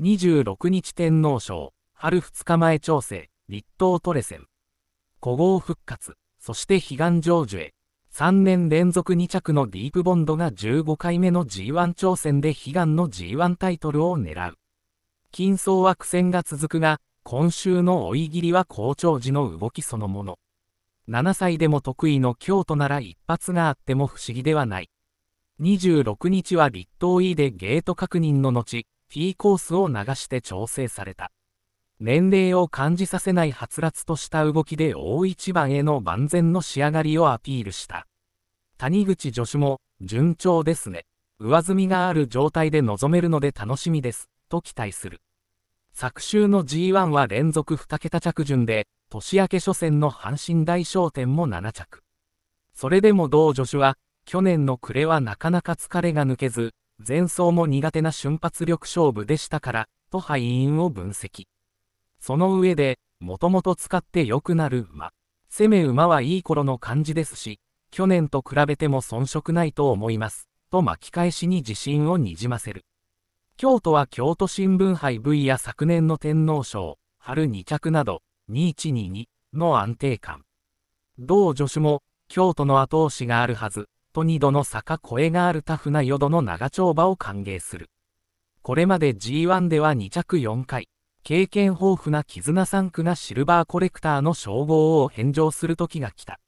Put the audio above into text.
26日天皇賞、春2日前調整、立東トレセン。古豪復活、そして悲願成就へ。3年連続2着のディープボンドが15回目の G1 挑戦で悲願の G1 タイトルを狙う。金層は苦戦が続くが、今週の追い切りは好調時の動きそのもの。7歳でも得意の京都なら一発があっても不思議ではない。26日は立東 E でゲート確認の後、P コースを流して調整された。年齢を感じさせないはつらつとした動きで大一番への万全の仕上がりをアピールした。谷口助手も、順調ですね。上積みがある状態で臨めるので楽しみです、と期待する。昨週の G1 は連続2桁着順で、年明け初戦の阪神大商店も7着。それでも同助手は、去年の暮れはなかなか疲れが抜けず、前走も苦手な瞬発力勝負でしたから、と敗因を分析。その上で、もともと使って良くなる馬。攻め馬はいい頃の感じですし、去年と比べても遜色ないと思います。と巻き返しに自信をにじませる。京都は京都新聞杯 V や昨年の天皇賞、春2着など、2122の安定感。同助手も、京都の後押しがあるはず、と2度の坂越えがあるタフな淀の長丁場を歓迎する。これまで G1 では2着4回、経験豊富な絆3区がシルバーコレクターの称号を返上する時が来た。